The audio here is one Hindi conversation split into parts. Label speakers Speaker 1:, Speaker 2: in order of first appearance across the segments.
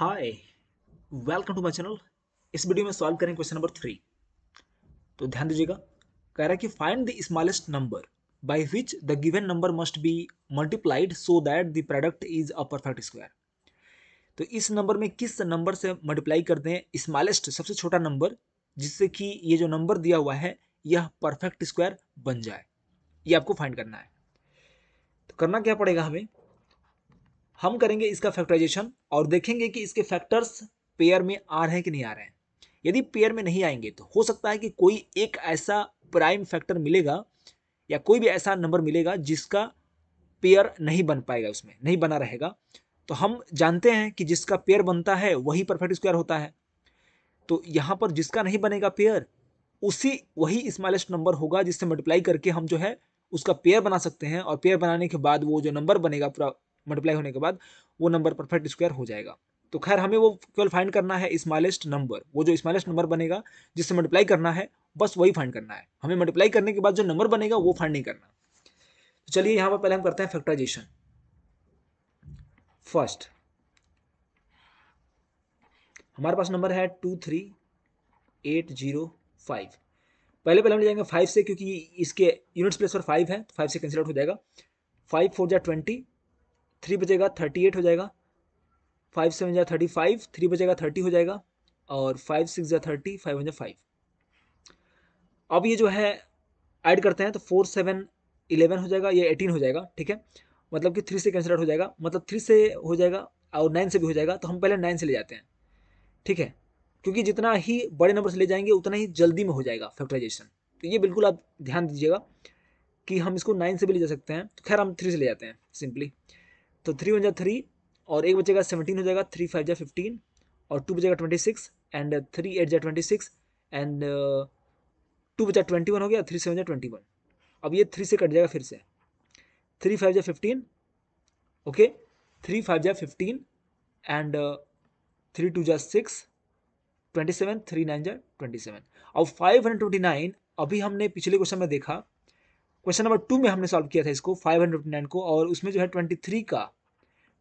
Speaker 1: Hi welcome to my channel इस वीडियो में सॉल्व करेंगे क्वेश्चन नंबर थ्री तो ध्यान दीजिएगा कह रहा है कि find the smallest number by which the given number must be multiplied so that the product is a perfect square तो इस नंबर में किस नंबर से मल्टीप्लाई करते हैं स्मॉलेस्ट सबसे छोटा नंबर जिससे कि ये जो नंबर दिया हुआ है यह परफेक्ट स्क्वायर बन जाए ये आपको फाइंड करना है तो करना क्या पड़ेगा हमें हम करेंगे इसका फैक्टराइजेशन और देखेंगे कि इसके फैक्टर्स पेयर में आ रहे हैं कि नहीं आ रहे हैं यदि पेयर में नहीं आएंगे तो हो सकता है कि कोई एक ऐसा प्राइम फैक्टर मिलेगा या कोई भी ऐसा नंबर मिलेगा जिसका पेयर नहीं बन पाएगा उसमें नहीं बना रहेगा तो हम जानते हैं कि जिसका पेयर बनता है वही परफेक्ट स्क्वायर होता है तो यहाँ पर जिसका नहीं बनेगा पेयर उसी वही स्मॉलेस्ट नंबर होगा जिससे मल्टीप्लाई करके हम जो है उसका पेयर बना सकते हैं और पेयर बनाने के बाद वो जो नंबर बनेगा पूरा मल्टीप्लाई होने के बाद वो नंबर परफेक्ट स्क्वायर हो जाएगा तो खैर हमें वो केवल फाइंड करना है स्मॉलेस्ट नंबर वो जो स्मॉलेस्ट नंबर बनेगा जिससे मल्टीप्लाई करना है बस वही फाइंड करना है हमें मल्टीप्लाई करने के बाद जो नंबर बनेगा वो फाइंड नहीं करना तो चलिए यहाँ पर पहले हम करते हैं फैक्टराइजेशन फर्स्ट हमारे पास नंबर है two three eight zero five पहले पहले हम ले जाएंगे फाइव से क्योंकि इसके यूनिट्स प्लेस पर फाइव है तो फाइव से कैंसिल आउट हो जाएगा फाइव फोर जै ट्वेंटी थ्री बचेगा थर्टी एट हो जाएगा फाइव सेवन जा थर्टी फाइव थ्री बचेगा थर्टी हो जाएगा और फाइव सिक्स जा थर्टी फाइव वन जा फाइव अब ये जो है ऐड करते हैं तो फोर सेवन इलेवन हो जाएगा ये एटीन हो जाएगा ठीक है मतलब कि थ्री से कैंसिल आउट हो जाएगा मतलब थ्री से हो जाएगा और नाइन से भी हो जाएगा तो हम पहले नाइन से ले जाते हैं ठीक है क्योंकि जितना ही बड़े नंबर से ले जाएंगे उतना ही जल्दी में हो जाएगा फैक्टराइजेशन तो ये बिल्कुल आप ध्यान दीजिएगा कि हम इसको नाइन से भी ले जा सकते हैं तो खैर हम थ्री से ले जाते हैं सिंपली तो थ्री वन जा थ्री और एक बचेगा सेवनटीन हो जाएगा थ्री फाइव जा फिफ्टीन और टू बचेगा twenty six and three eight जा ट्वेंटी सिक्स एंड टू बचा ट्वेंटी वन हो गया थ्री सेवन जा ट्वेंटी वन अब ये थ्री से कट जाएगा फिर से थ्री फाइव जा फिफ्टीन ओके थ्री फाइव जा फिफ्टीन एंड थ्री टू जा six twenty seven three nine जा ट्वेंटी सेवन और फाइव हंड्रेड ट्वेंटी नाइन अभी हमने पिछले क्वेश्चन में देखा क्वेश्चन नंबर टू में हमने सॉल्व किया था इसको फाइव हंड्रेड ट्वेंटी नाइन को और उसमें जो है ट्वेंटी थ्री का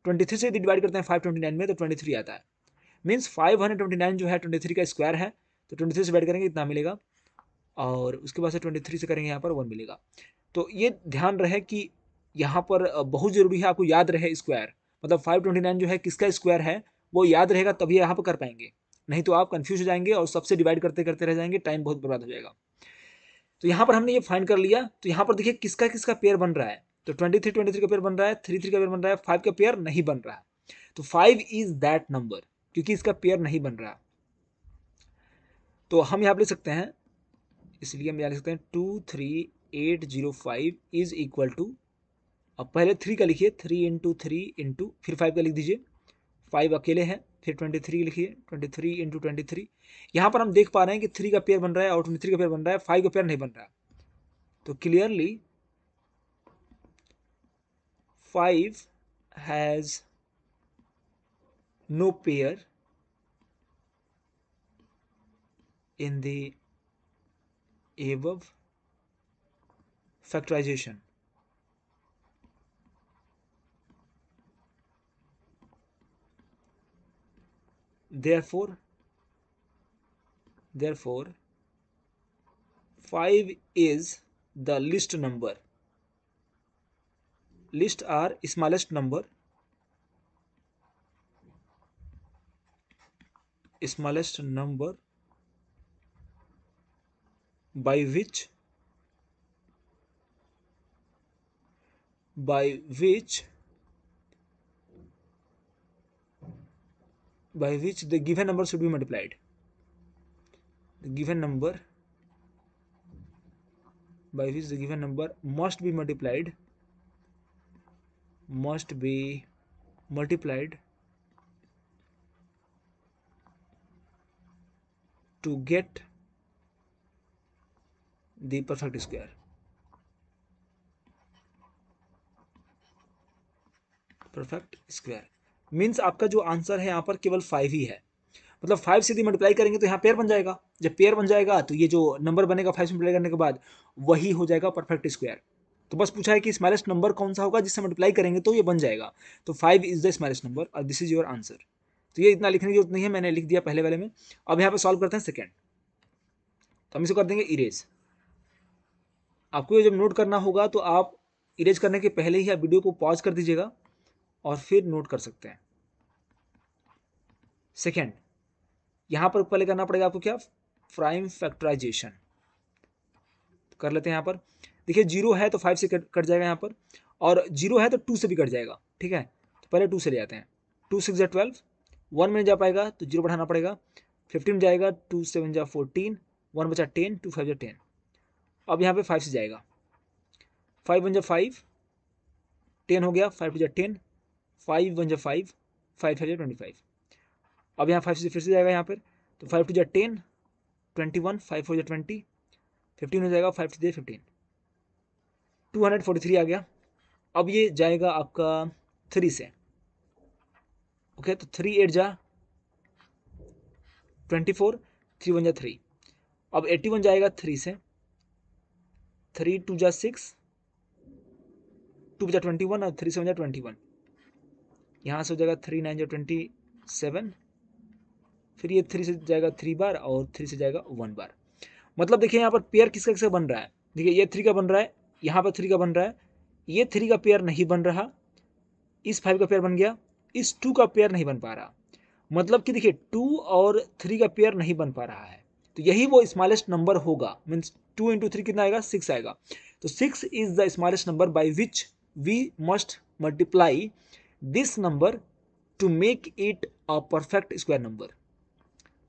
Speaker 1: ट्वेंटी थ्री से यदि डिवाइड करते हैं फाइव ट्वेंटी नाइन में तो ट्वेंटी थ्री आता है means five hundred twenty nine जो है ट्वेंटी थ्री का स्क्वायर है तो ट्वेंटी थ्री से डिवाइड करेंगे इतना मिलेगा और उसके बाद से ट्वेंटी थ्री से करेंगे यहाँ पर वन मिलेगा तो ये ध्यान रहे कि यहाँ पर बहुत ज़रूरी है आपको याद रहे स्क्वायर मतलब फाइव ट्वेंटी नाइन जो है किसका स्क्वायर है वो याद रहेगा तभी यहाँ पर कर पाएंगे नहीं तो आप कन्फ्यूज हो जाएंगे और सबसे डिवाइड करते करते रह जाएंगे टाइम बहुत बर्बाद हो जाएगा तो यहाँ पर हमने ये फाइंड कर लिया तो यहाँ पर देखिए किसका किसका पेयर बन रहा है तो ट्वेंटी थ्री ट्वेंटी थ्री का पेयर बन रहा है थ्री थ्री का पेयर बन रहा है फाइव का पेयर नहीं बन रहा है तो फाइव इज दैट नंबर क्योंकि इसका पेयर नहीं बन रहा तो हम यहाँ लिख सकते हैं इसलिए हम यहाँ लिख सकते हैं two three eight zero five is equal to अब पहले थ्री का लिखिए थ्री इंटू थ्री इंटू फिर फाइव का लिख दीजिए फाइव अकेले हैं फिर ट्वेंटी थ्री लिखिए twenty three into twenty three यहाँ पर हम देख पा रहे हैं कि थ्री का पेयर बन रहा है और ट्वेंटी थ्री का पेयर बन रहा है फाइव का पेयर नहीं बन रहा तो clearly 5 has no pair in the above factorization. Therefore, therefore, 5 is the least number list are smallest number smallest number by which by which by which the given number should be multiplied the given number by which the given number must be multiplied must be multiplied to get the perfect square perfect square means आपका जो आंसर है यहां पर केवल फाइव ही है मतलब फाइव से यदि मल्टीप्लाई करेंगे तो यहाँ पेयर बन जाएगा जब पेयर बन जाएगा तो ये जो नंबर बनेगा फाइव से मल्टीप्लाई करने के बाद वही हो जाएगा परफेक्ट स्क्वायर तो बस पूछा है कि स्मॉलेस्ट नंबर कौन सा होगा जिससे मल्टीप्लाई करेंगे तो ये बन जाएगा तो five is the smallest number और दिस इज़ योर आंसर तो ये इतना लिखने की जरूरत नहीं है मैंने लिख दिया पहले वाले में अब यहाँ पर सॉल्व करते हैं सेकेंड तो हम इसको कर देंगे इरेज आपको ये जब नोट करना होगा तो आप इरेज करने के पहले ही आप वीडियो को पॉज कर दीजिएगा और फिर नोट कर सकते हैं सेकेंड यहाँ पर पहले करना पड़ेगा आपको क्या प्राइम फैक्टराइजेशन कर लेते हैं यहाँ पर देखिए जीरो है तो फाइव से कट कट जाएगा यहाँ पर और जीरो है तो टू से भी कट जाएगा ठीक है तो पहले टू से ले जाते हैं टू सिक्स या ट्वेल्व वन में जा पाएगा तो जीरो बढ़ाना पड़ेगा फिफ्टीन जाएगा टू सेवन जा फोर्टीन वन बचा टेन टू फाइव जा टेन अब यहाँ पे फाइव से जाएगा फाइव वन जा फाइव टेन हो गया फाइव टू जा टेन फाइव वन जा फाइव फाइव फाइव जा ट्वेंटी फाइव अब यहाँ फाइव से फिर से जाएगा यहाँ पर तो फाइव टू जा ten twenty one five four जा ट्वेंटी फिफ्टीन हो जाएगा फाइव टू जा fifteen two hundred forty three आ गया अब ये जाएगा आपका थ्री से ओके तो थ्री एट जा ट्वेंटी फोर थ्री वन जा थ्री अब एट्टी वन जाएगा थ्री से थ्री टू जा सिक्स टू जा ट्वेंटी वन और थ्री सेवन जा ट्वेंटी वन यहाँ से हो जाएगा थ्री नाइन जा ट्वेंटी सेवन फिर ये थ्री से जाएगा थ्री बार और थ्री से जाएगा वन बार मतलब देखिए यहाँ पर पेयर किसका किसका बन रहा है देखिए ये थ्री का बन रहा है यहाँ पर थ्री का बन रहा है ये थ्री का पेयर नहीं बन रहा इस फाइव का पेयर बन गया इस टू का पेयर नहीं बन पा रहा मतलब कि देखिए टू और थ्री का पेयर नहीं बन पा रहा है तो यही वो स्मॉलेस्ट नंबर होगा मीन्स टू इंटू थ्री कितना आएगा सिक्स आएगा तो six is the smallest number by which we must multiply this number to make it a perfect square number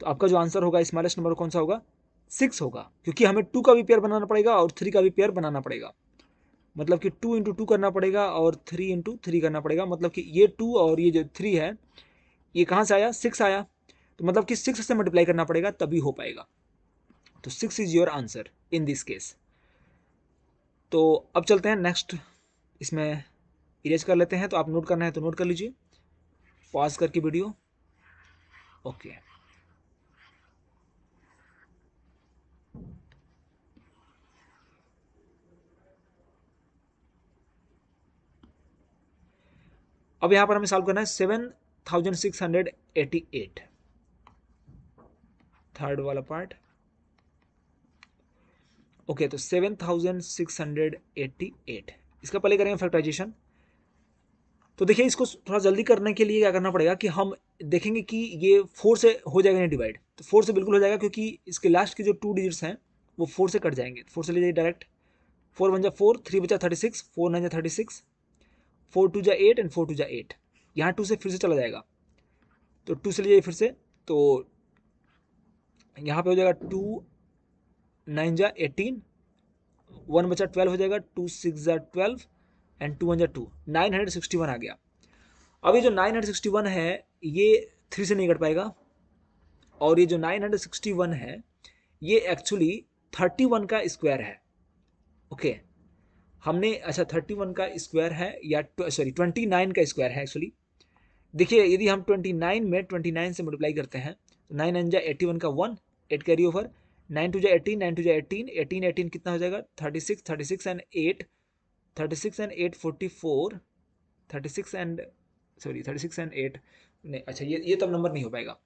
Speaker 1: तो आपका जो आंसर होगा स्मॉलेस्ट नंबर कौन सा होगा सिक्स होगा क्योंकि हमें टू का भी पेयर बनाना पड़ेगा और थ्री का भी पेयर बनाना पड़ेगा मतलब कि टू इंटू टू करना पड़ेगा और थ्री इंटू थ्री करना पड़ेगा मतलब कि ये टू और ये जो थ्री है ये कहाँ से आया सिक्स आया तो मतलब कि सिक्स से मल्टीप्लाई करना पड़ेगा तभी हो पाएगा तो six is your answer in this case तो अब चलते हैं नेक्स्ट इसमें इरेज कर लेते हैं तो आप नोट करना है तो नोट कर लीजिए पॉज करके वीडियो ओके okay. अब यहां पर हमें सॉल्व करना है seven thousand six hundred eighty eight third वाला पार्ट ओके तो seven thousand six hundred eighty eight इसका पहले करेंगे फैक्टराइजेशन तो देखिए इसको थोड़ा जल्दी करने के लिए क्या करना पड़ेगा कि हम देखेंगे कि ये फोर से हो जाएगा नहीं डिवाइड तो फोर से बिल्कुल हो जाएगा क्योंकि इसके लास्ट के जो टू डिजिट्स हैं वो फोर से कट जाएंगे फोर से ले जाइए डायरेक्ट फोर वन जा फोर थ्री बचा थर्टी सिक्स फोर नाइन जा थर्टी सिक्स फोर टू जा एट एंड फोर टू जा एट यहाँ टू से फिर से चला जाएगा तो टू से ले जाइए फिर से तो यहाँ पे हो जाएगा टू नाइन जा एटीन वन बचा ट्वेल्व हो जाएगा टू सिक्स जा ट्वेल्व एंड टू वन जा two nine hundred sixty one आ गया अब ये जो नाइन हंड्रेड सिक्सटी वन है ये थ्री से नहीं कट पाएगा और ये जो नाइन हंड्रेड सिक्सटी वन है ये एक्चुअली थर्टी वन का स्क्वायर है ओके okay. हमने अच्छा थर्टी वन का स्क्वायर है या सॉरी ट्वेंटी नाइन का स्क्वायर है एक्चुअली देखिए यदि हम ट्वेंटी नाइन में ट्वेंटी नाइन से मल्टीप्लाई करते हैं तो नाइन नाइन जा एट्टी वन का one eight carry over nine two जा एटीन नाइन टू जा एटीन एटीन एटीन कितना हो जाएगा thirty six thirty six and eight thirty six and eight forty four thirty six and sorry thirty six and eight नहीं अच्छा ये ये तब तो नंबर नहीं हो पाएगा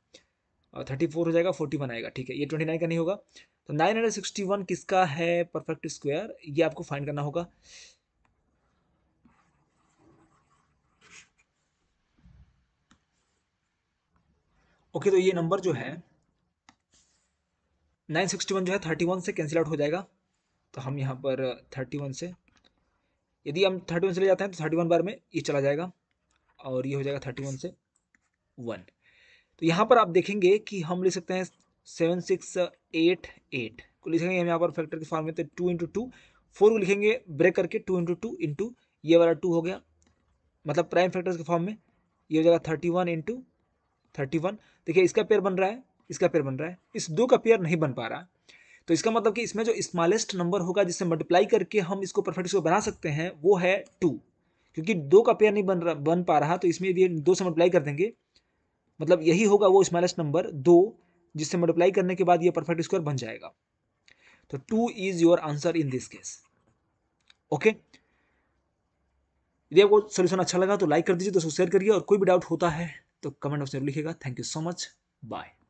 Speaker 1: थर्टी फोर हो जाएगा फोर्टी वन आएगा ठीक है ये ट्वेंटी नाइन का नहीं होगा तो नाइन हंड्रेड सिक्सटी वन किसका है परफेक्ट स्क्वायर ये आपको फाइंड करना होगा ओके तो ये नंबर जो है नाइन सिक्सटी वन जो है थर्टी वन से कैंसिल आउट हो जाएगा तो हम यहाँ पर थर्टी वन से यदि हम थर्टी वन से ले जाते हैं तो थर्टी वन बार में ये चला जाएगा और ये हो जाएगा थर्टी वन से वन तो यहाँ पर आप देखेंगे कि हम लिख सकते हैं सेवन सिक्स एट एट को लिखेंगे हम यहाँ पर फैक्टर के फॉर्म में तो टू इंटू टू फोर को लिखेंगे ब्रेक करके टू इंटू टू इंटू ये वाला टू हो गया मतलब प्राइम फैक्टर्स के फॉर्म में ये हो जाएगा thirty one into thirty one देखिए इसका पेयर बन रहा है इसका पेयर बन रहा है इस दो का पेयर नहीं बन पा रहा तो इसका मतलब कि इसमें जो स्मॉलेस्ट नंबर होगा जिससे मल्टीप्लाई करके हम इसको परफेक्ट स्कोर बना सकते हैं वो है टू क्योंकि दो का पेयर नहीं बन रहा बन पा रहा तो इसमें भी दो से मल्टीप्लाई कर देंगे मतलब यही होगा वो स्मॉलेस्ट नंबर दो जिससे मल्टीप्लाई करने के बाद ये परफेक्ट स्क्वायर बन जाएगा तो two is your answer in this case okay यदि आपको सोल्यूशन अच्छा लगा तो लाइक कर दीजिए दोस्तों शेयर करिए और कोई भी डाउट होता है तो कमेंट ऑप्शन में लिखिएगा thank you so much bye